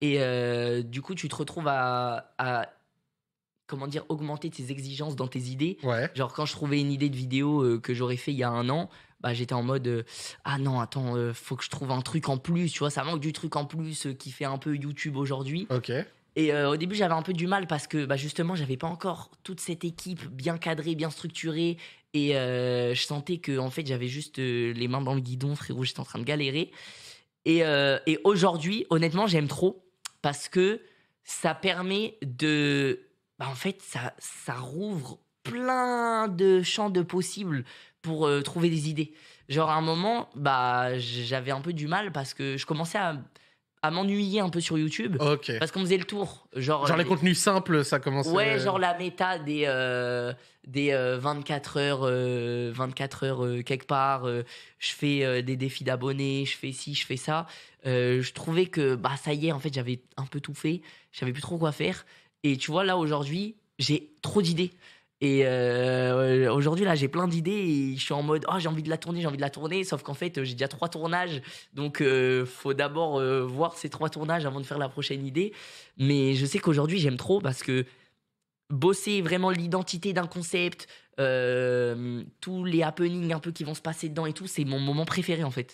Et euh, du coup, tu te retrouves à, comment dire, augmenter tes exigences dans tes idées. Genre, quand je trouvais une idée de vidéo euh, que j'aurais fait il y a un an, bah, j'étais en mode euh, Ah non, attends, faut que je trouve un truc en plus, tu vois, ça manque du truc en plus qui fait un peu YouTube aujourd'hui. Ok. Et au début, j'avais un peu du mal parce que bah, justement, j'avais pas encore toute cette équipe bien cadrée, bien structurée. Et je sentais que, en fait, j'avais juste les mains dans le guidon, frérot, j'étais en train de galérer. Et, et aujourd'hui, honnêtement, j'aime trop parce que ça permet de... Bah, en fait, ça, ça rouvre plein de champs de possibles pour euh, trouver des idées. Genre à un moment, bah j'avais un peu du mal parce que je commençais à à m'ennuyer un peu sur YouTube. Parce qu'on faisait le tour. Genre, genre les, contenus simples, ça commençait. Ouais, genre la méta des, euh, des 24 euh, heures, 24 euh, heures quelque part. je fais des défis d'abonnés, je fais ci, je fais ça. je trouvais que bah ça y est, en fait, j'avais un peu tout fait. Je plus trop quoi faire. Et tu vois, là, aujourd'hui, j'ai trop d'idées. Et euh, aujourd'hui, là, j'ai plein d'idées et je suis en mode, oh, j'ai envie de la tourner, j'ai envie de la tourner. Sauf qu'en fait, euh, j'ai déjà trois tournages. Donc, euh, faut d'abord voir ces trois tournages avant de faire la prochaine idée. Mais je sais qu'aujourd'hui, j'aime trop parce que bosser vraiment l'identité d'un concept, tous les happenings un peu qui vont se passer dedans et tout, c'est mon moment préféré en fait.